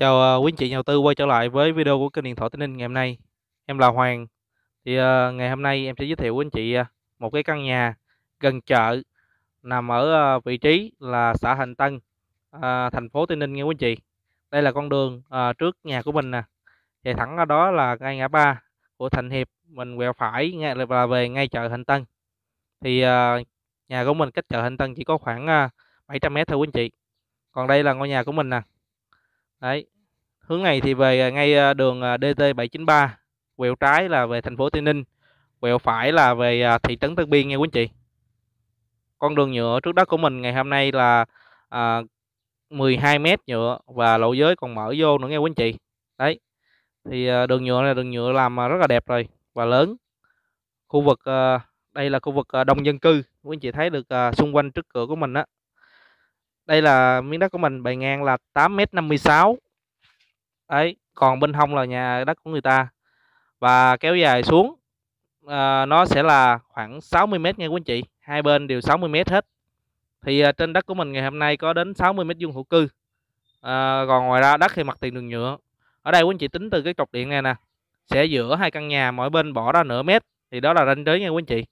Chào ờ, quý anh chị nhà đầu tư quay trở lại với video của kênh điện thoại Tây Ninh ngày hôm nay. Em là Hoàng. Thì uh, ngày hôm nay em sẽ giới thiệu với anh chị ờ, một cái căn nhà gần chợ nằm ở vị trí là xã Hành Tân, uh, thành phố Tây Ninh nha quý anh chị. Đây là con đường uh, trước nhà của mình nè. Chạy thẳng ở đó là ngay ngã ba của Thành Hiệp, mình quẹo phải ngay là về ngay chợ Hành Tân. Thì uh, nhà của mình cách chợ Hành Tân chỉ có khoảng uh, 700 m thôi quý anh chị. Còn đây là ngôi nhà của mình nè đấy hướng này thì về à, ngay à, đường à, DT 793 quẹo trái là về thành phố Tây Ninh quẹo phải là về thị trấn Tân Biên nha quý anh chị con đường nhựa trước đó của mình ngày hôm nay là à, 12 mét nhựa và lộ giới còn mở vô nữa nghe quý anh chị đấy thì đường nhựa này đường nhựa làm rất là đẹp rồi và lớn khu vực đây là khu vực đông dân cư quý anh chị thấy được xung quanh trước cửa của mình á đây là miếng đất của mình bề ngang là 8m56 đấy còn bên hông là nhà đất của người ta và kéo dài xuống à, nó sẽ là khoảng 60m nha quý anh chị hai bên đều 60m hết thì à, trên đất của mình ngày hôm nay có đến 60m vuông thổ cư à, còn ngoài ra đất thì mặt tiền đường nhựa ở đây quý anh chị tính từ cái trục điện này nè sẽ giữa hai căn nhà mỗi bên bỏ ra nửa mét thì đó là ranh giới nha quý anh chị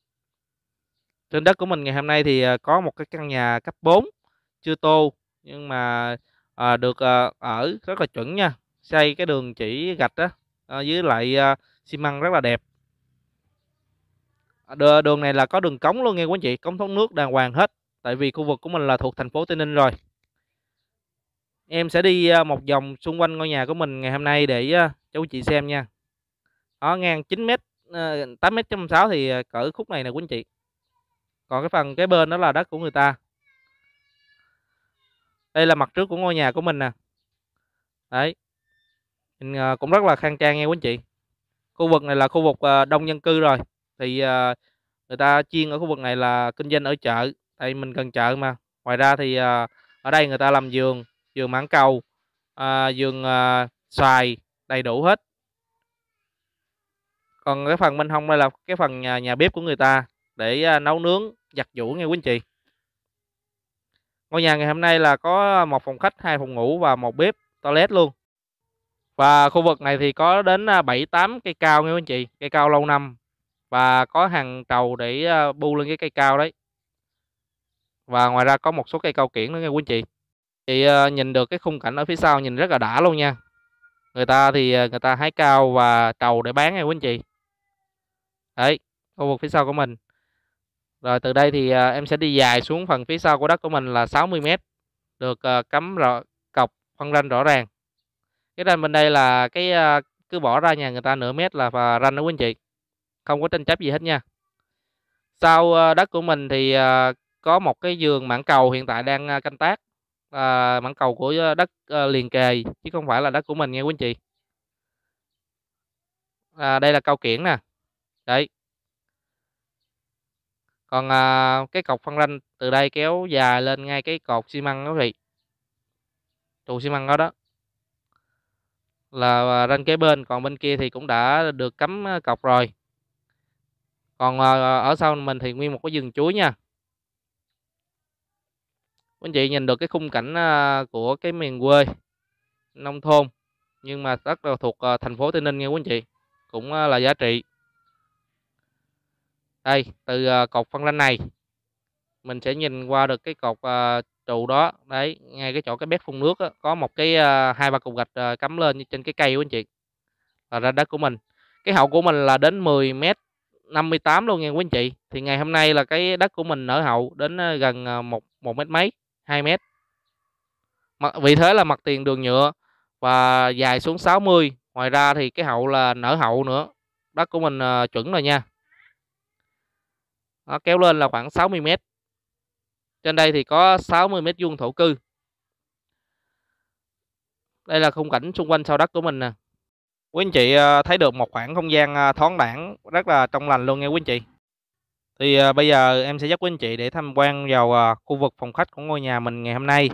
trên đất của mình ngày hôm nay thì có một cái căn nhà cấp 4 chưa tô nhưng mà à, được à, ở rất là chuẩn nha xây cái đường chỉ gạch đó à, với lại à, xi măng rất là đẹp à, đường này là có đường cống luôn nghe quý anh chị cống thoát nước đàng hoàng hết tại vì khu vực của mình là thuộc thành phố Tây Ninh rồi em sẽ đi à, một vòng xung quanh ngôi nhà của mình ngày hôm nay để à, cho quý chị xem nha ở ngang 9m 8m.6 thì cỡ khúc này nè quý anh chị còn cái phần cái bên đó là đất của người ta đây là mặt trước của ngôi nhà của mình nè đấy mình ờ, cũng rất là khang trang nghe quý anh chị khu vực này là khu vực ờ, đông dân cư rồi thì ờ, người ta chuyên ở khu vực này là kinh doanh ở chợ tại mình cần chợ mà ngoài ra thì ở đây người ta làm giường giường mảng cầu giường xoài đầy đủ hết còn cái phần bên hông đây là cái phần nhà, nhà bếp của người ta để nấu nướng giặt giũ nghe quý anh chị Ngôi nhà ngày hôm nay là có một phòng khách, hai phòng ngủ và một bếp toilet luôn. Và khu vực này thì có đến 7 à, 8 cây cao nha anh chị, cây cao lâu năm và có hàng trầu để à, bu lên cái cây cao đấy. Và ngoài ra có một số cây cao kiển nữa nha quý anh chị. Chị à, nhìn được cái khung cảnh ở phía sau nhìn rất là đã luôn nha. Người ta thì người ta hái cao và trầu để bán nha quý anh chị. Đấy, khu vực phía sau của mình. Rồi từ đây thì à, em sẽ đi dài xuống phần phía sau của đất của mình là 60 m được à, cắm rõ cọc phân ranh rõ ràng. Cái ranh bên đây là cái à, cứ bỏ ra nhà người ta nửa mét là và ranh đó quý anh chị. Không có tranh chấp gì hết nha. Sau đất của mình thì có một cái giường mảng cầu hiện tại đang canh tác. À, mảng cầu của đất liền kề chứ không phải là đất của mình nha quý anh chị. À, đây là cầu kiển nè. Đấy, còn à, cái cột phân ranh từ đây kéo dài lên ngay cái cột xi măng đó quý vị trụ xi măng đó đó là à, ranh kế bên còn bên kia thì cũng đã được cắm à, cọc rồi còn à, à, ở sau mình thì nguyên một cái rừng chuối nha quý anh chị nhìn được cái khung cảnh của cái miền quê nông thôn nhưng mà rất là thuộc thành phố Tây Ninh nha quý anh chị cũng là giá trị đây từ ờ, cột phân lanh này mình sẽ nhìn qua được cái cột ờ, trụ đó đấy ngay cái chỗ cái bếp phun nước đó, có một cái ờ, hai ba cục gạch cắm lên như trên cái cây của anh chị là ra đất của mình cái hậu của mình là đến 10 m 58 luôn nha quý anh chị thì ngày hôm nay là cái đất của mình nở hậu đến gần một một mét mấy 2 mét vì thế là mặt tiền đường nhựa và dài xuống 60 ngoài ra thì cái hậu là nở hậu nữa đất của mình chuẩn rồi nha nó kéo lên là khoảng 60 mét. Trên đây thì có 60 mét vuông thổ cư. Đây là khung cảnh xung quanh sau đất của mình nè. Quý anh chị à, thấy được một khoảng không gian à, thoáng đẳng rất là trong lành luôn nghe quý anh chị. Thì à, bây giờ em sẽ dắt quý anh chị để tham quan vào khu vực phòng khách của ngôi nhà mình ngày hôm nay.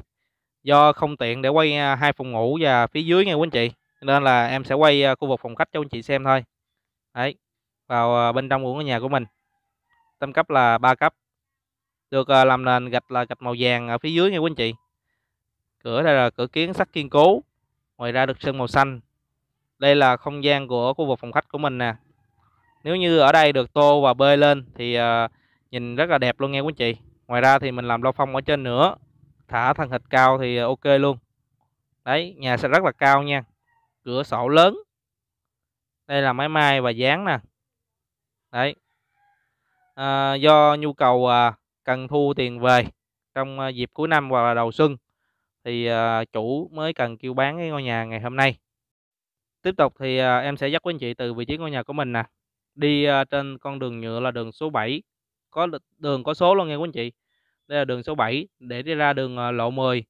Do không tiện để quay hai phòng ngủ và phía dưới nghe quý anh chị. Nên là em sẽ quay khu vực phòng khách cho anh chị xem thôi. Đấy, vào bên trong của ngôi nhà của mình tam cấp là ba cấp được à, làm nền gạch là gạch màu vàng ở phía dưới nha quý anh chị cửa đây là cửa kiến sắt kiên cố ngoài ra được sơn màu xanh đây là không gian của khu vực phòng khách của mình nè nếu như ở đây được tô và bê lên thì à, nhìn rất là đẹp luôn nha quý anh chị ngoài ra thì mình làm lau phong ở trên nữa thả thân thịt cao thì ok luôn đấy nhà sẽ rất là cao nha cửa sổ lớn đây là máy may và dán nè đấy à, do nhu cầu à, cần thu tiền về trong à, dịp cuối năm hoặc là đầu xuân thì à, chủ mới cần kêu bán cái ngôi nhà ngày hôm nay tiếp tục thì à, em sẽ dắt quý anh chị từ vị trí ngôi nhà của mình nè đi à, trên con đường nhựa là đường số 7 có đường có số luôn nha quý anh chị đây là đường số 7 để đi ra đường à, lộ 10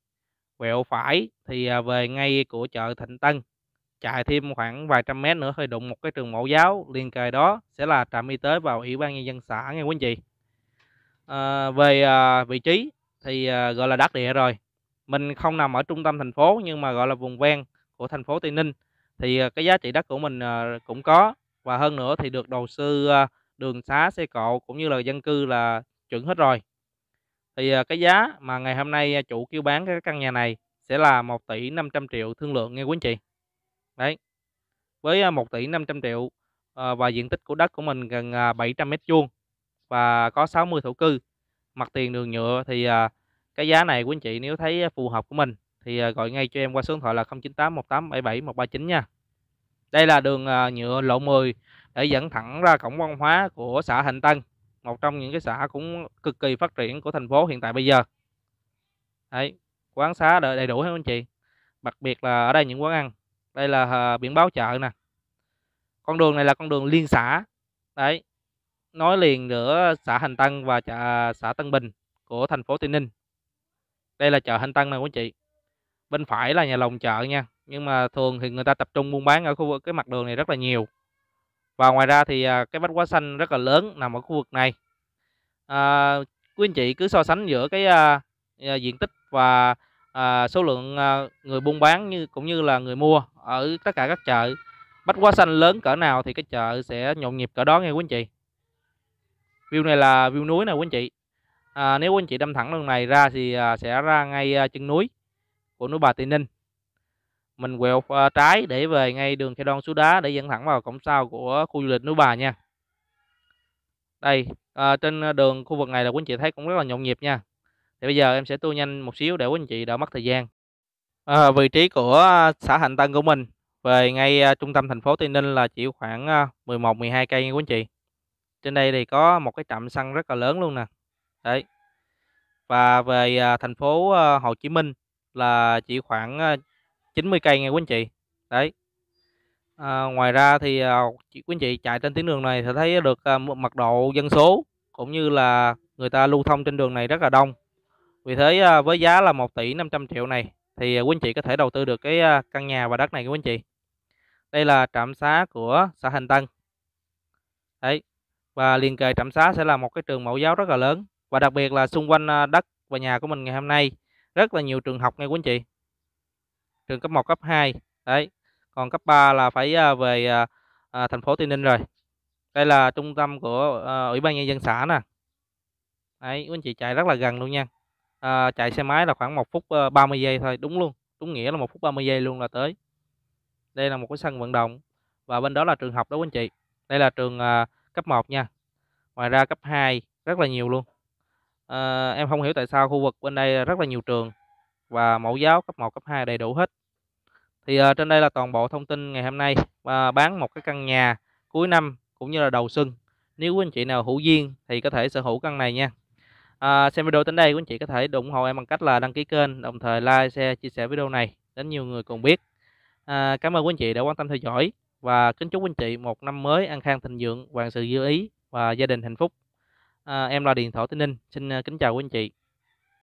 quẹo phải thì à, về ngay của chợ Thịnh Tân chạy thêm khoảng vài trăm mét nữa thì đụng một cái trường mẫu giáo liền kề đó sẽ là trạm y tế vào ủy ban nhân dân xã nghe quý anh chị à, về à, vị trí thì à, gọi là đắc địa rồi mình không nằm ở trung tâm thành phố nhưng mà gọi là vùng ven của thành phố Tây Ninh thì à, cái giá trị đất của mình à, cũng có và hơn nữa thì được đầu sư à, đường xá xe cộ cũng như là dân cư là chuẩn hết rồi thì à, cái giá mà ngày hôm nay à, chủ kêu bán cái căn nhà này sẽ là 1 tỷ 500 triệu thương lượng nghe quý anh chị Đấy. Với 1 à, tỷ 500 triệu ờ, và diện tích của đất của mình gần 700 à, mét vuông và có 60 thổ cư. Mặt tiền đường nhựa thì à, cái giá này của anh chị nếu thấy phù hợp của mình thì gọi ngay cho em qua số điện thoại là 098 1877 139 nha. Đây là đường nhựa lộ 10 để dẫn thẳng ra cổng văn hóa của xã Hành Tân, một trong những cái xã cũng cực kỳ phát triển của thành phố hiện tại bây giờ. Đấy, quán xá đầy đủ hết anh chị. Đặc biệt là ở đây những quán ăn đây là à, biển báo chợ nè con đường này là con đường liên xã đấy nói liền giữa xã Hành Tân và chợ à, xã Tân Bình của thành phố Tây Ninh đây là chợ Hành Tân nè quý chị bên phải là nhà lồng chợ nha nhưng mà thường thì người ta tập trung buôn bán ở khu vực cái mặt đường này rất là nhiều và ngoài ra thì à, cái bách hóa xanh rất là lớn nằm ở khu vực này à, quý anh chị cứ so sánh giữa cái à, diện tích và à, số lượng à, người buôn bán như cũng như là người mua ở tất cả các chợ bách hóa xanh lớn cỡ nào thì cái chợ sẽ nhộn nhịp cỡ đó nghe quý anh chị view này là view núi nè quý anh chị à, nếu quý anh chị đâm thẳng đường này ra thì à, sẽ ra ngay à, chân núi của núi Bà Tị Ninh mình quẹo à, trái để về ngay đường khe đoan suối đá để dẫn thẳng vào cổng sau của khu du lịch núi Bà nha đây à, trên à, đường khu vực này là quý anh chị thấy cũng rất là nhộn nhịp nha thì bây giờ em sẽ tua nhanh một xíu để quý anh chị đỡ mất thời gian à, vị trí của ờ, xã Hành Tân của mình về ngay ờ, trung tâm thành phố Tây Ninh là chỉ khoảng 11 12 cây nha quý anh chị trên đây thì có một cái trạm xăng rất là lớn luôn nè đấy và về thành phố Hồ Chí Minh là chỉ khoảng 90 cây nha quý anh chị đấy à, ngoài ra thì chị quý anh chị chạy trên tuyến đường này sẽ thấy được mật độ dân số cũng như là người ta lưu thông trên đường này rất là đông vì thế à, với giá là 1 tỷ 500 triệu này thì à, quý anh chị có thể đầu tư được cái à, căn nhà và đất này quý anh chị. Đây là trạm xá của xã Hành Tân. Đấy. Và liền kề trạm xá sẽ là một cái trường mẫu giáo rất là lớn và đặc biệt là xung quanh đất và nhà của mình ngày hôm nay rất là nhiều trường học nghe quý anh chị. Trường cấp 1, cấp 2. Đấy. Còn cấp 3 là phải về thành phố Tây Ninh rồi. Đây là trung tâm của ờ, Ủy ban nhân dân xã nè. Đấy, quý anh chị chạy rất là gần luôn nha à, chạy xe máy là khoảng 1 phút 30 ờ, giây thôi đúng luôn đúng nghĩa là 1 phút 30 giây luôn là tới đây là một cái sân vận động và bên đó là trường học đó quý anh chị đây là trường à, cấp 1 nha ngoài ra cấp 2 rất là nhiều luôn à, em không hiểu tại sao khu vực bên đây rất là nhiều trường và mẫu giáo cấp 1 cấp 2 đầy đủ hết thì à, trên đây là toàn bộ thông tin ngày hôm nay à, bán một cái căn nhà cuối năm cũng như là đầu xuân nếu quý anh chị nào hữu duyên thì có thể sở hữu căn này nha à, xem video đến đây quý anh chị có thể ủng hộ em bằng cách là đăng ký kênh đồng thời like share chia sẻ video này đến nhiều người cùng biết à, cảm ơn quý anh chị đã quan tâm theo dõi và kính chúc quý anh chị một năm mới an khang thịnh vượng vạn sự dư ý và gia đình hạnh phúc à, em là điện thoại tây ninh xin à, kính chào quý anh chị